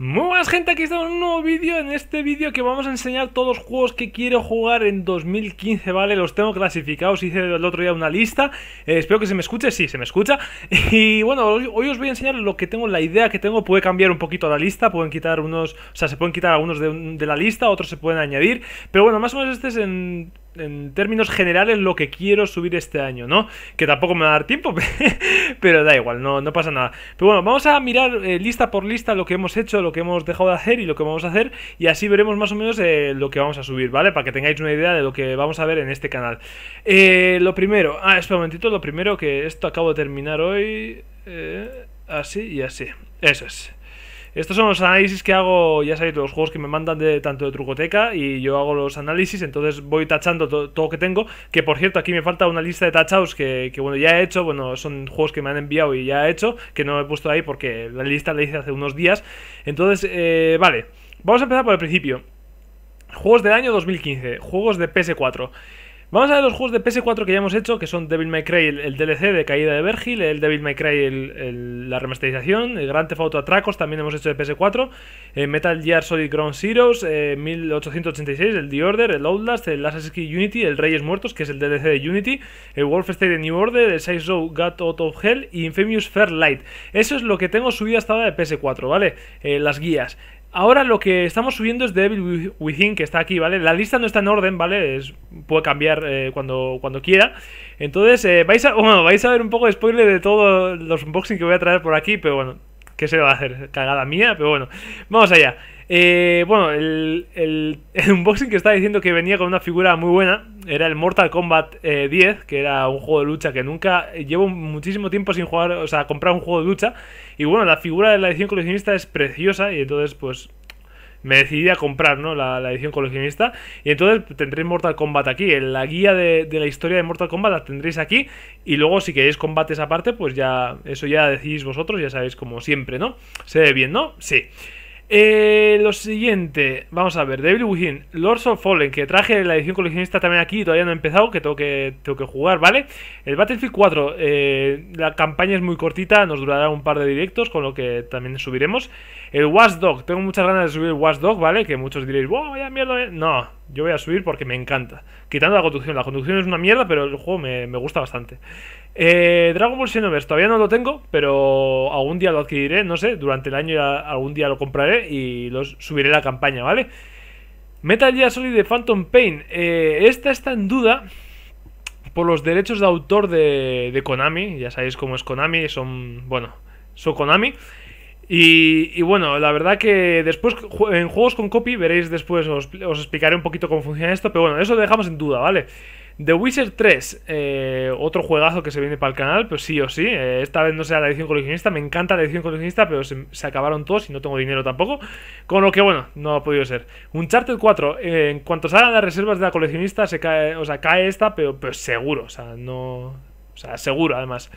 Muy buenas gente, aquí estamos en un nuevo vídeo, en este vídeo que vamos a enseñar todos los juegos que quiero jugar en 2015, ¿vale? Los tengo clasificados, hice el otro día una lista, eh, espero que se me escuche, sí, se me escucha Y bueno, hoy, os voy a enseñar lo que tengo, la idea que tengo, puede cambiar un poquito la lista, pueden quitar unos, o sea, se pueden quitar algunos de la lista, otros se pueden añadir Pero bueno, más o menos este es en en términos generales lo que quiero subir este año, ¿no? Que tampoco me va a dar tiempo, pero da igual, no, no pasa nada. Pero bueno, vamos a mirar eh, lista por lista lo que hemos hecho, lo que hemos dejado de hacer y lo que vamos a hacer, y así veremos más o menos eh, lo que vamos a subir, ¿vale? Para que tengáis una idea de lo que vamos a ver en este canal. Eh, lo primero, ah, espera un momentito, lo primero que esto acabo de terminar hoy, así y así, eso es. Estos son los análisis que hago, ya sabéis, los juegos que me mandan de tanto de Trucoteca y yo hago los análisis, entonces voy tachando todo, lo que tengo, que por cierto aquí me falta una lista de tachados que, bueno ya he hecho, bueno son juegos que me han enviado y ya he hecho, que no he puesto ahí porque la lista la hice hace unos días, entonces eh, vale, vamos a empezar por el principio. Juegos del año 2015, juegos de PS4. Vamos a ver los juegos de PS4 que ya hemos hecho, que son Devil May Cry, el, DLC de Caída de Vergil, el Devil May Cry, la remasterización, el Grand Theft Auto Atracos, también hemos hecho de PS4, eh, Metal Gear Solid Ground Zeroes, 1886, eh, el The Order, el Outlast, el Assassin's Creed Unity, el Reyes Muertos, que es el DLC de Unity, el Wolfenstein New Order, el Size Row Got Out of Hell y Infamous Light. Eso es lo que tengo subido hasta ahora de PS4, ¿vale? Eh, las guías. Ahora lo que estamos subiendo es Devil Within, que está aquí, ¿vale? La lista no está en orden, ¿vale? puede cambiar eh, cuando, cuando quiera. Entonces, eh, vais, a, bueno, vais a ver un poco de spoiler de todos los unboxing que voy a traer por aquí, pero bueno, ¿qué se va a hacer? Cagada mía, pero bueno, vamos allá. Eh, bueno, el, el, el unboxing que estaba diciendo que venía con una figura muy buena, era el Mortal Kombat 10, eh, que era un juego de lucha que nunca. Eh, llevo muchísimo tiempo sin jugar, o sea, comprar un juego de lucha. Y bueno, la figura de la edición coleccionista es preciosa y entonces, pues. Me decidí a comprar, ¿no? La, edición coleccionista. Y entonces tendréis Mortal Kombat aquí. La guía de, de, la historia de Mortal Kombat la tendréis aquí. Y luego, si queréis combates aparte, pues ya. Eso ya decidís vosotros, ya sabéis, como siempre, ¿no? Se ve bien, ¿no? Sí. Eh, lo siguiente, vamos a ver, Devil Within, Lords of Fallen, que traje la edición coleccionista también aquí, todavía no he empezado, que tengo que, que jugar, ¿vale? El Battlefield 4, eh, la campaña es muy cortita, nos durará un par de directos, con lo que también subiremos. El Watchdog, tengo muchas ganas de subir el Watchdog, ¿vale? Que muchos diréis, wow, vaya mierda, no, yo voy a subir porque me encanta. Quitando la conducción, la conducción es una mierda, pero el juego me, me gusta bastante. Eh, Dragon Ball Xenoverse todavía no lo tengo, pero algún día lo adquiriré, no sé, durante el año algún día lo compraré y los subiré la campaña, ¿vale? Metal Gear Solid de Phantom Pain. Eh, esta está en duda por los derechos de autor de, Konami. Ya sabéis cómo es Konami, son, bueno, son Konami. Y, bueno, la verdad que después en juegos con copy veréis después, os, explicaré un poquito cómo funciona esto, pero bueno, eso lo dejamos en duda, ¿vale? vale The Wizard 3, eh, otro juegazo que se viene para el canal, pero sí o sí. Eh, esta vez no sea la edición coleccionista, me encanta la edición coleccionista, pero se, acabaron todos y no tengo dinero tampoco. Con lo que, bueno, no ha podido ser. Uncharted 4, eh, en cuanto salgan las reservas de la coleccionista, se cae, o sea, cae esta, pero, pero seguro, o sea, no. O sea, seguro además.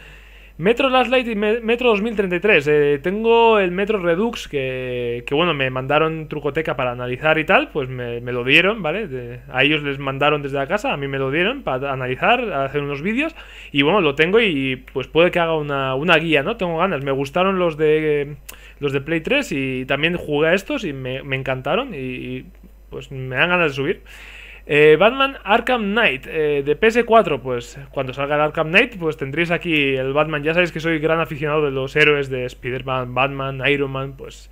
Metro Last Light y Metro 2033. Eh, tengo el Metro Redux que, bueno, me mandaron Trucoteca para analizar y tal. Pues me, lo dieron, ¿vale? a ellos les mandaron desde la casa, a mí me lo dieron para analizar, hacer unos vídeos. Y bueno, lo tengo y pues puede que haga una, guía, ¿no? Tengo ganas. Me gustaron los de, los de Play 3 y también jugué a estos y me, encantaron y pues me dan ganas de subir. Eh, Batman Arkham Knight eh, de PS4, pues cuando salga el Arkham Knight, pues tendréis aquí el Batman. Ya sabéis que soy gran aficionado de los héroes de Spider-Man, Batman, Iron Man, pues...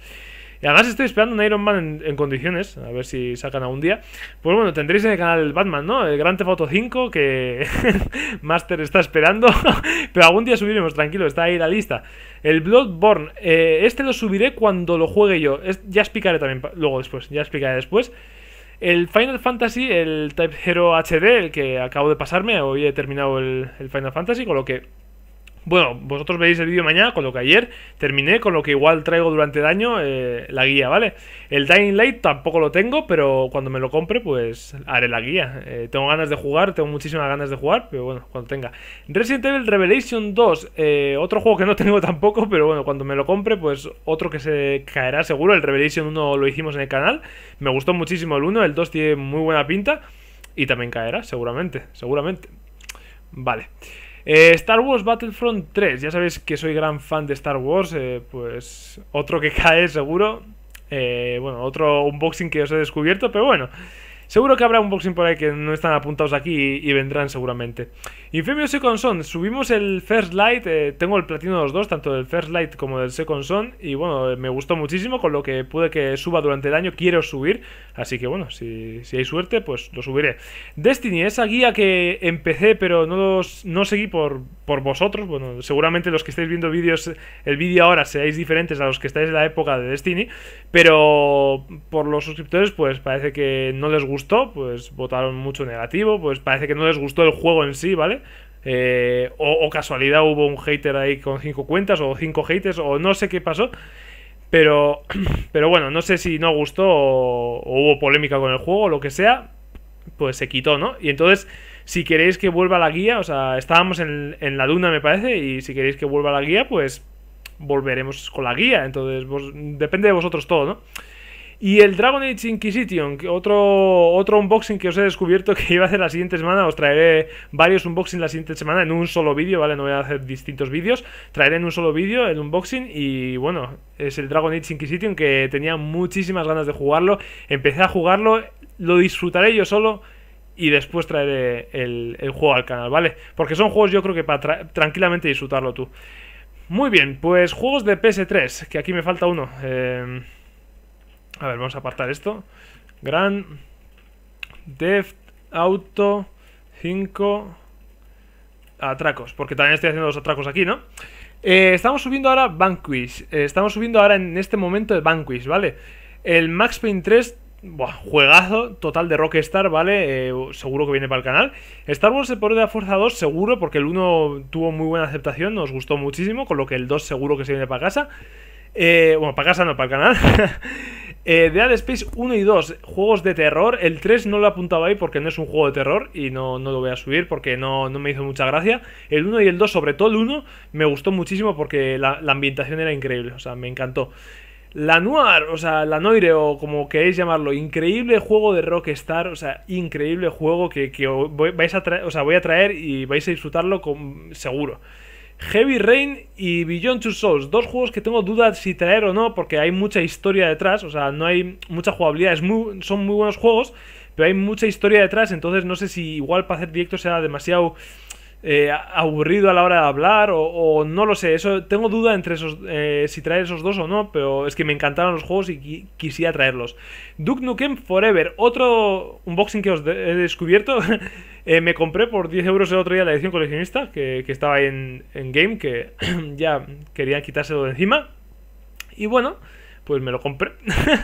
Y además estoy esperando un Iron Man en, condiciones, a ver si sacan algún día. Pues bueno, tendréis en el canal el Batman, ¿no? El Gran Theft Auto 5 que Master está esperando, pero algún día subiremos, tranquilo, está ahí la lista. El Bloodborne, eh, este lo subiré cuando lo juegue yo. ya explicaré también, luego después, ya explicaré después. El Final Fantasy, el Type 0 HD, el que acabo de pasarme, hoy he terminado el, el Final Fantasy, con lo que bueno, vosotros veis el vídeo mañana con lo que ayer terminé, con lo que igual traigo durante el año eh, la guía, ¿vale? El Dying Light tampoco lo tengo, pero cuando me lo compre, pues haré la guía. Eh, tengo ganas de jugar, tengo muchísimas ganas de jugar, pero bueno, cuando tenga. Resident Evil Revelation 2, eh, otro juego que no tengo tampoco, pero bueno, cuando me lo compre, pues otro que se caerá seguro. El Revelation 1 lo hicimos en el canal, me gustó muchísimo el 1, el 2 tiene muy buena pinta y también caerá, seguramente, seguramente. Vale. Eh, Star Wars Battlefront 3, ya sabéis que soy gran fan de Star Wars, eh, pues otro que cae seguro. Eh, bueno, otro unboxing que os he descubierto, pero bueno. Seguro que habrá un boxing por ahí que no están apuntados aquí y, vendrán seguramente. Infemio Second Son, subimos el First Light, eh, tengo el platino de los dos, tanto del First Light como del Second Son, y bueno, eh, me gustó muchísimo, con lo que pude que suba durante el año, quiero subir, así que bueno, si, hay suerte, pues lo subiré. Destiny, esa guía que empecé, pero no, no seguí por, por vosotros, bueno, seguramente los que estáis viendo vídeos, el vídeo ahora seáis diferentes a los que estáis en la época de Destiny, pero por los suscriptores, pues parece que no les gusta pues votaron mucho negativo, pues parece que no les gustó el juego en sí, ¿vale? Eh, o, casualidad hubo un hater ahí con cinco cuentas o cinco haters o no sé qué pasó. Pero, pero bueno, no sé si no gustó o, hubo polémica con el juego o lo que sea, pues se quitó, ¿no? Y entonces, si queréis que vuelva la guía, o sea, estábamos en, la duna, me parece, y si queréis que vuelva la guía, pues volveremos con la guía. Entonces, depende de vosotros todo, ¿no? Y el Dragon Age Inquisition, otro, otro unboxing que os he descubierto que iba a hacer la siguiente semana. Os traeré varios unboxings la siguiente semana en un solo vídeo, ¿vale? No voy a hacer distintos vídeos. Traeré en un solo vídeo el unboxing y bueno, es el Dragon Age Inquisition que tenía muchísimas ganas de jugarlo. Empecé a jugarlo, lo disfrutaré yo solo y después traeré el, juego al canal, ¿vale? Porque son juegos yo creo que para tranquilamente disfrutarlo tú. Muy bien, pues juegos de PS3, que aquí me falta uno. Eh... A ver, vamos a apartar esto. Gran Deft Auto 5 Atracos, porque también estoy haciendo los atracos aquí, ¿no? Eh, estamos subiendo ahora Vanquish. Eh, estamos subiendo ahora en este momento el Vanquish, ¿vale? El Max Payne 3 Buah, juegazo total de Rockstar, ¿vale? Eh, seguro que viene para el canal. Star Wars El Poder de la Fuerza 2, seguro, porque el 1 tuvo muy buena aceptación, nos gustó muchísimo, con lo que el 2 seguro que se viene para casa. Eh, bueno, para casa no, para el canal. Eh, Dead Space 1 y 2, juegos de terror. El 3 no lo apuntaba ahí porque no es un juego de terror y no, no lo voy a subir porque no, no, me hizo mucha gracia. El 1 y el 2, sobre todo el 1, me gustó muchísimo porque la, ambientación era increíble, o sea, me encantó. La Noir, o sea, la Noire, o como queréis llamarlo, increíble juego de Rockstar, o sea, increíble juego que, vais a voy a traer y vais a disfrutarlo con, seguro. Heavy Rain y Beyond Two Souls, dos juegos que tengo dudas si traer o no, porque hay mucha historia detrás, o sea, no hay mucha jugabilidad, muy, son muy buenos juegos, pero hay mucha historia detrás, entonces no sé si igual para hacer directo sea demasiado eh, aburrido a la hora de hablar o, no lo sé. Eso tengo duda entre esos eh, si traer esos dos o no, pero es que me encantaron los juegos y quisiera traerlos. Duke Nukem Forever, otro unboxing que os he descubierto. Eh, me compré por 10 euros el otro día la edición coleccionista que, estaba en, en game, que ya quería quitárselo de encima. Y bueno, pues me lo compré.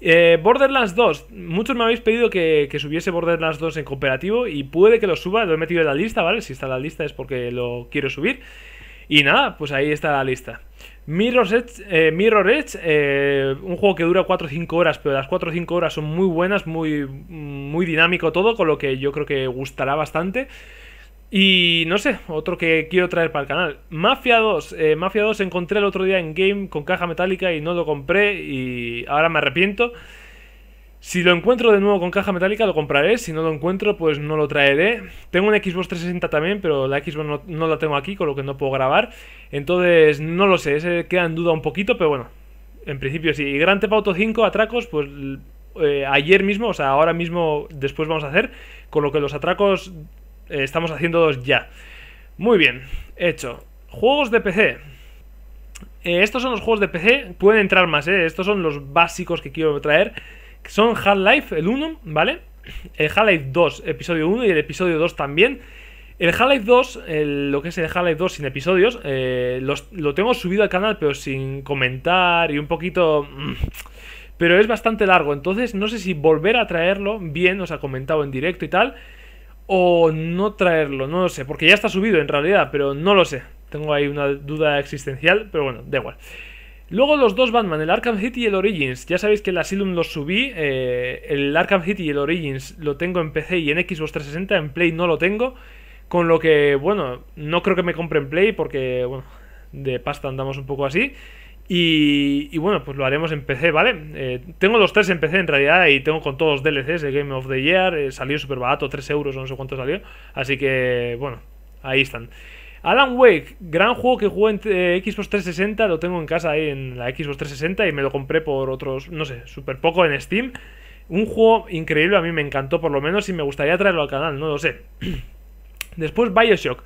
Eh, Borderlands 2. Muchos me habéis pedido que, subiese Borderlands 2 en cooperativo y puede que lo suba, lo he metido en la lista, ¿vale? Si está en la lista es porque lo quiero subir. Y nada, pues ahí está la lista. Mirror Edge, eh, Mirror Edge eh, un juego que dura 4 o 5 horas, pero las 4 o 5 horas son muy buenas, muy, muy dinámico todo, con lo que yo creo que gustará bastante. Y no sé, otro que quiero traer para el canal. Mafia 2. Eh, Mafia 2 encontré el otro día en game con caja metálica y no lo compré y ahora me arrepiento. Si lo encuentro de nuevo con caja metálica lo compraré, si no lo encuentro pues no lo traeré. Tengo un Xbox 360 también, pero la Xbox no, la tengo aquí, con lo que no puedo grabar. Entonces no lo sé, se queda en duda un poquito, pero bueno, en principio sí. Y Grand Theft Auto 5 atracos, pues eh, ayer mismo, o sea, ahora mismo después vamos a hacer, con lo que los atracos eh, estamos haciendo dos ya. Muy bien, hecho. Juegos de PC. Eh, estos son los juegos de PC, pueden entrar más, ¿eh? Estos son los básicos que quiero traer. Son Half-Life, el 1, ¿vale? El Half-Life 2, episodio 1 y el episodio 2 también. El Half-Life 2, lo que es el Half-Life 2 sin episodios, eh, lo tengo subido al canal pero sin comentar y un poquito... Mm, pero es bastante largo, entonces no sé si volver a traerlo bien, os ha comentado en directo y tal o no traerlo, no lo sé, porque ya está subido en realidad, pero no lo sé. Tengo ahí una duda existencial, pero bueno, da igual. Luego los dos Batman, el Arkham City y el Origins. Ya sabéis que el Asylum los subí, eh, el Arkham City y el Origins lo tengo en PC y en Xbox 360, en Play no lo tengo, con lo que, bueno, no creo que me compre en Play porque, bueno, de pasta andamos un poco así. Y, bueno, pues lo haremos en PC, ¿vale? Eh, tengo los tres en PC en realidad y tengo con todos DLCs de Game of the Year. Eh, salió súper barato, 3 euros o no sé cuánto salió. Así que, bueno, ahí están. Alan Wake, gran juego que jugó en eh, Xbox 360, lo tengo en casa ahí en la Xbox 360 y me lo compré por otros, no sé, súper poco en Steam. Un juego increíble, a mí me encantó por lo menos y me gustaría traerlo al canal, no lo sé. Después Bioshock.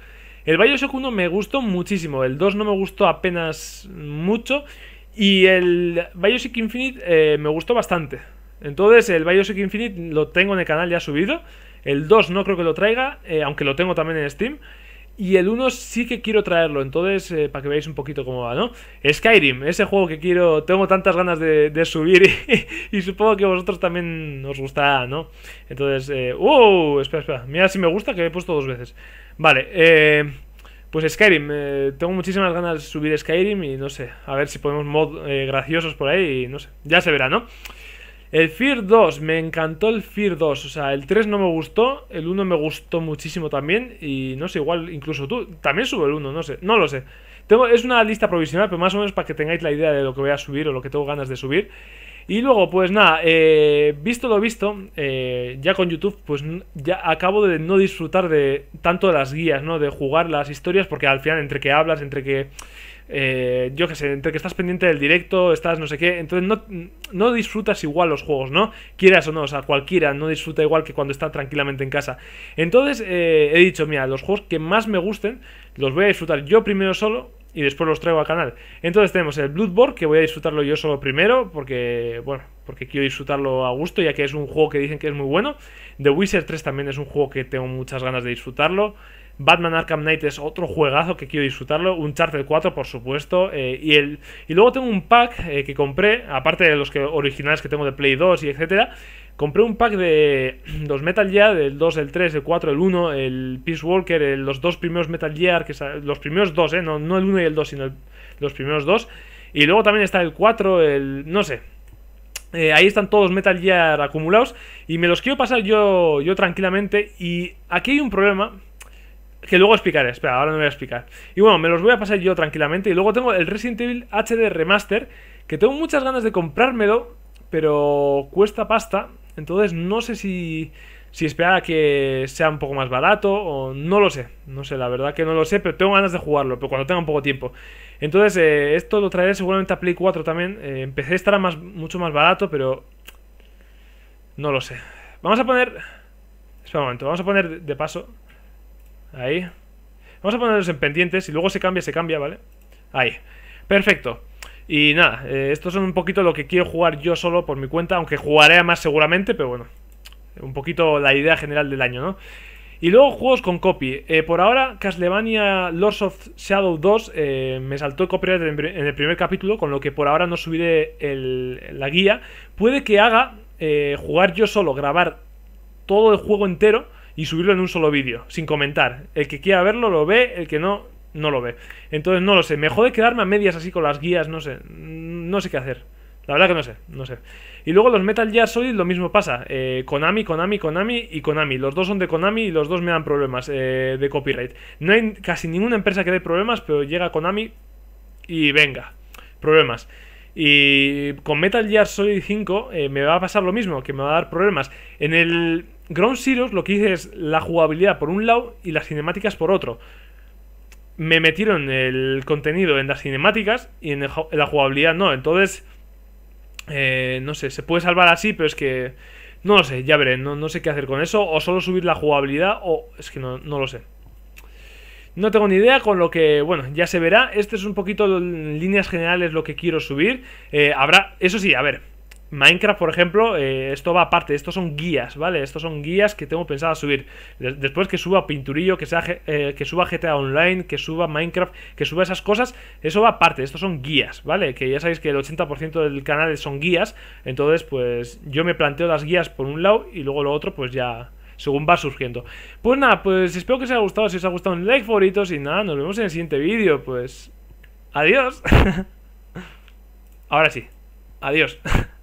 El Bioshock 1 me gustó muchísimo, el 2 no me gustó apenas mucho y el Bioshock Infinite eh, me gustó bastante. Entonces el Bioshock Infinite lo tengo en el canal ya subido, el 2 no creo que lo traiga, eh, aunque lo tengo también en Steam. Y el 1 sí que quiero traerlo, entonces eh, para que veáis un poquito cómo va, ¿no? Skyrim, ese juego que quiero, tengo tantas ganas de, subir y, supongo que a vosotros también os gustará, ¿no? Entonces, eh, ¡wow! ¡uh! Espera, espera, mira si me gusta que he puesto dos veces. Vale, eh, pues Skyrim. Eh, tengo muchísimas ganas de subir Skyrim y no sé. A ver si podemos mod eh, graciosos por ahí y no sé. Ya se verá, ¿no? El Fear 2, me encantó el Fear 2. O sea, el 3 no me gustó, el 1 me gustó muchísimo también. Y no sé, igual incluso tú también subo el 1, no sé, no lo sé. Tengo, es una lista provisional, pero más o menos para que tengáis la idea de lo que voy a subir o lo que tengo ganas de subir. Y luego, pues nada, eh, visto lo visto, eh, ya con YouTube, pues ya acabo de no disfrutar de tanto de las guías, ¿no? De jugar las historias, porque al final, entre que hablas, entre que. Eh, yo qué sé, entre que estás pendiente del directo, estás no sé qué, entonces no, no, disfrutas igual los juegos, ¿no? Quieras o no, o sea, cualquiera no disfruta igual que cuando está tranquilamente en casa. Entonces he dicho, mira, los juegos que más me gusten los voy a disfrutar yo primero solo y después los traigo al canal. Entonces tenemos el Bloodborne, que voy a disfrutarlo yo solo primero, porque, bueno, porque quiero disfrutarlo a gusto, ya que es un juego que dicen que es muy bueno. The Wizard 3 también es un juego que tengo muchas ganas de disfrutarlo. Batman Arkham Knight es otro juegazo que quiero disfrutarlo. Un Charter 4, por supuesto. Eh, y, el, y luego tengo un pack eh, que compré, aparte de los que, originales que tengo de Play 2 y etcétera Compré un pack de dos Metal Gear, del 2, el 3, el 4, el 1, el Peace Walker, los dos primeros Metal Gear, que los primeros dos, eh, no, el 1 y el 2, sino los primeros dos. Y luego también está el 4, el... no sé. Eh, ahí están todos Metal Gear acumulados y me los quiero pasar yo, yo tranquilamente. Y aquí hay un problema que luego explicaré, espera, ahora no voy a explicar. Y bueno, me los voy a pasar yo tranquilamente. Y luego tengo el Resident Evil HD Remaster, que tengo muchas ganas de comprármelo, pero cuesta pasta. Entonces no sé si, si esperar a que sea un poco más barato o no lo sé. No sé, la verdad que no lo sé, pero tengo ganas de jugarlo, pero cuando tenga un poco tiempo. Entonces eh, esto lo traeré seguramente a Play 4 también. empecé eh, estará más, mucho más barato, pero no lo sé. Vamos a poner... Espera un momento, vamos a poner de paso... Ahí. Vamos a ponerlos en pendientes. y luego se cambia, se cambia, ¿vale? Ahí. Perfecto. Y nada, eh, estos son un poquito lo que quiero jugar yo solo por mi cuenta, aunque jugaré a más seguramente, pero bueno, un poquito la idea general del año, ¿no? Y luego juegos con copy. Eh, por ahora, Castlevania Lords of Shadow 2 eh, me saltó el copyright en, el primer capítulo, con lo que por ahora no subiré el, la guía. Puede que haga jugar yo solo, grabar todo el juego entero y subirlo en un solo vídeo, sin comentar. El que quiera verlo lo ve, el que no no lo ve. Entonces no lo sé. Me jode quedarme a medias así con las guías, no sé. No sé qué hacer. La verdad que no sé, no sé. Y luego los Metal Gear Solid lo mismo pasa. Eh, Konami, Konami, Konami y Konami. Los dos son de Konami y los dos me dan problemas eh, de copyright. No hay casi ninguna empresa que dé problemas, pero llega Konami y venga, problemas. Y con Metal Gear Solid 5 eh, me va a pasar lo mismo, que me va a dar problemas. En el Ground Zeroes lo que hice es la jugabilidad por un lado y las cinemáticas por otro me metieron el contenido en las cinemáticas y en, la jugabilidad no. Entonces, eh, no sé, se puede salvar así, pero es que... No lo sé, ya veré, no, sé qué hacer con eso. O solo subir la jugabilidad, o es que no, lo sé. No tengo ni idea, con lo que, bueno, ya se verá. Este es un poquito en líneas generales lo que quiero subir. Eh, habrá, eso sí, a ver, Minecraft, por ejemplo, eh, esto va aparte, estos son guías, ¿vale? Estos son guías que tengo pensado subir. después que suba Pinturillo, que, eh, que suba GTA Online, que suba Minecraft, que suba esas cosas, eso va aparte, estos son guías, ¿vale? Que ya sabéis que el 80% del canal son guías, entonces pues yo me planteo las guías por un lado y luego lo otro pues ya según va surgiendo. Pues nada, pues espero que os haya gustado, si os ha gustado un like favorito, y nada, nos vemos en el siguiente vídeo, pues... Adiós. Ahora sí. Adiós.